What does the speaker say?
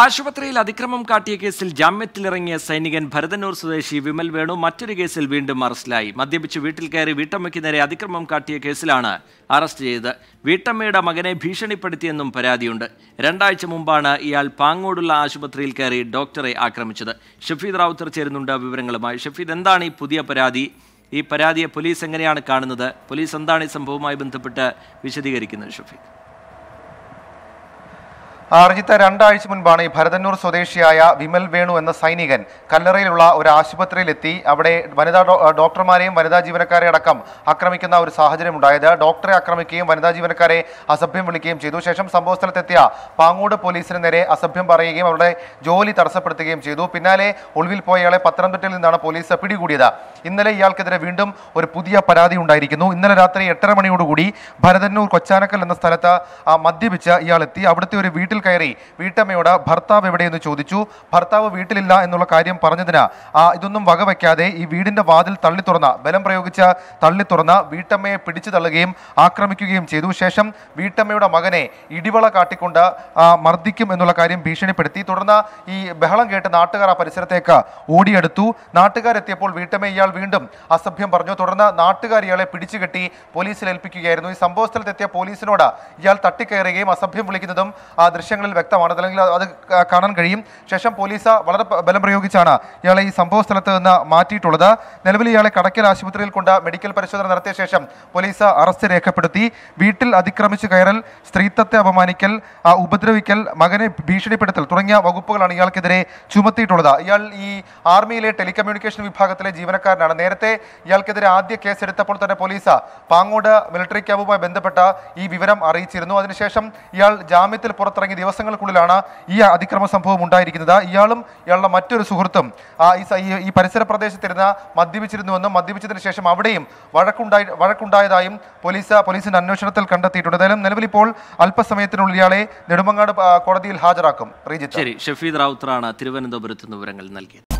ആശുപത്രിയിൽ അതിക്രമം കാട്ടിയ കേസിൽ ജാമ്യത്തിലിറങ്ങിയ സൈനികൻ ഭരതനൂർ സ്വദേശി വിമൽ വേണു മറ്റൊരു കേസിൽ വീണ്ടും അറസ്റ്റിലായി മദ്യപിച്ച് വീട്ടിൽ കയറി വീട്ടമ്മയ്ക്ക് നേരെ അതിക്രമം കാട്ടിയ കേസിലാണ് അറസ്റ്റ് ചെയ്തത് വീട്ടമ്മയുടെ മകനെ ഭീഷണിപ്പെടുത്തിയെന്നും പരാതിയുണ്ട് രണ്ടാഴ്ച മുമ്പാണ് ഇയാൾ പാങ്ങോടുള്ള ആശുപത്രിയിൽ കയറി ഡോക്ടറെ ആക്രമിച്ചത് ഷഫീദ് റാവുത്തർ ചേരുന്നുണ്ട് വിവരങ്ങളുമായി ഷഫീദ് എന്താണ് ഈ പുതിയ പരാതി ഈ പരാതിയെ പോലീസ് എങ്ങനെയാണ് കാണുന്നത് പോലീസ് എന്താണ് ഈ സംഭവവുമായി ബന്ധപ്പെട്ട് വിശദീകരിക്കുന്നത് ഷഫീദ് ആർജിത്ത രണ്ടാഴ്ച മുൻപാണ് ഈ ഭരതന്നൂർ സ്വദേശിയായ വിമൽ വേണു എന്ന സൈനികൻ കല്ലറയിലുള്ള ഒരു ആശുപത്രിയിലെത്തി അവിടെ വനിതാ ഡോക്ടർമാരെയും വനിതാ ജീവനക്കാരെ അടക്കം ആക്രമിക്കുന്ന ഒരു സാഹചര്യം ഉണ്ടായത് ഡോക്ടറെ ആക്രമിക്കുകയും വനിതാ ജീവനക്കാരെ അസഭ്യം വിളിക്കുകയും ചെയ്തു ശേഷം സംഭവസ്ഥലത്തെത്തിയ പാങ്ങോട് പോലീസിന് നേരെ അസഭ്യം പറയുകയും അവരുടെ ജോലി തടസ്സപ്പെടുത്തുകയും ചെയ്തു പിന്നാലെ ഒളിവിൽ പോയ ഇയാളെ പത്തനംതിട്ടയിൽ നിന്നാണ് പോലീസ് പിടികൂടിയത് ഇന്നലെ ഇയാൾക്കെതിരെ വീണ്ടും ഒരു പുതിയ പരാതി ഉണ്ടായിരിക്കുന്നു ഇന്നലെ രാത്രി എട്ടര മണിയോടുകൂടി ഭരതന്നൂർ കൊച്ചാനക്കൽ എന്ന സ്ഥലത്ത് മദ്യപിച്ച് ഇയാൾ എത്തി അവിടുത്തെ ഒരു വീട്ടിൽ കയറി വീട്ടമ്മയോട് ഭർത്താവ് എവിടെയെന്ന് ചോദിച്ചു ഭർത്താവ് വീട്ടിലില്ല എന്നുള്ള കാര്യം പറഞ്ഞതിന് ഇതൊന്നും വകവയ്ക്കാതെ ഈ വീടിന്റെ വാതിൽ തള്ളി തുറന്ന ബലം പ്രയോഗിച്ച് തള്ളി തുറന്ന വീട്ടമ്മയെ പിടിച്ചു തള്ളുകയും ആക്രമിക്കുകയും ചെയ്തു ശേഷം വീട്ടമ്മയുടെ മകനെ ഇടിവള കാട്ടിക്കൊണ്ട് മർദ്ദിക്കും എന്നുള്ള കാര്യം ഭീഷണിപ്പെടുത്തി തുടർന്ന് ഈ ബഹളം കേട്ട് നാട്ടുകാർ ആ പരിസരത്തേക്ക് ഓടിയെടുത്തു നാട്ടുകാരെത്തിയപ്പോൾ വീട്ടമ്മ ഇയാൾ വീണ്ടും അസഭ്യം പറഞ്ഞു തുടർന്ന് നാട്ടുകാർ ഇയാളെ പിടിച്ചുകെട്ടി പോലീസിൽ ഏൽപ്പിക്കുകയായിരുന്നു ഈ സംഭവ സ്ഥലത്തെത്തിയ പോലീസിനോട് ഇയാൾ തട്ടിക്കയറുകയും അസഭ്യം വിളിക്കുന്നതും ആ ദൃശ്യം ദൃശ്യങ്ങളിൽ വ്യക്തമാണ് അല്ലെങ്കിൽ അത് കാണാൻ കഴിയും ശേഷം പോലീസ് വളരെ ബലം പ്രയോഗിച്ചാണ് ഇയാളെ ഈ സംഭവ സ്ഥലത്ത് നിന്ന് മാറ്റിയിട്ടുള്ളത് നിലവിൽ ഇയാളെ കടക്കൽ ആശുപത്രിയിൽ കൊണ്ട് മെഡിക്കൽ പരിശോധന നടത്തിയ ശേഷം പോലീസ് അറസ്റ്റ് രേഖപ്പെടുത്തി വീട്ടിൽ അതിക്രമിച്ചു കയറൽ സ്ത്രീത്വത്തെ അപമാനിക്കൽ ഉപദ്രവിക്കൽ മകനെ ഭീഷണിപ്പെടുത്തൽ തുടങ്ങിയ വകുപ്പുകളാണ് ഇയാൾക്കെതിരെ ചുമത്തിയിട്ടുള്ളത് ഇയാൾ ഈ ആർമിയിലെ ടെലികമ്മ്യൂണിക്കേഷൻ വിഭാഗത്തിലെ ജീവനക്കാരനാണ് നേരത്തെ ഇയാൾക്കെതിരെ ആദ്യ കേസ് എടുത്തപ്പോൾ തന്നെ പോലീസ് പാങ്ങോട് മിലിറ്ററി ക്യാമ്പുമായി ബന്ധപ്പെട്ട ഈ വിവരം അറിയിച്ചിരുന്നു അതിനുശേഷം ഇയാൾ ജാമ്യത്തിൽ പുറത്തിറങ്ങി ദിവസങ്ങൾക്കുള്ളിലാണ് ഈ അതിക്രമ സംഭവം ഉണ്ടായിരിക്കുന്നത് ഇയാളും ഇയാളുടെ മറ്റൊരു സുഹൃത്തും ഈ പരിസര പ്രദേശത്തിരുന്ന മദ്യപിച്ചിരുന്നുവെന്നും മദ്യപിച്ചതിന് ശേഷം അവിടെയും വഴക്കുണ്ടായി വഴക്കുണ്ടായതായും പോലീസ് പോലീസിന്റെ അന്വേഷണത്തിൽ കണ്ടെത്തിയിട്ടുണ്ട് ഏതായാലും നിലവിൽ ഇപ്പോൾ അല്പസമയത്തിനുള്ളിൽ ഇയാളെ നെടുമങ്ങാട് കോടതിയിൽ ഹാജരാക്കും ശരി ഷഫീദ് റാവുത്തറാണ് തിരുവനന്തപുരത്ത് നിന്ന് വിവരങ്ങൾ നൽകിയത്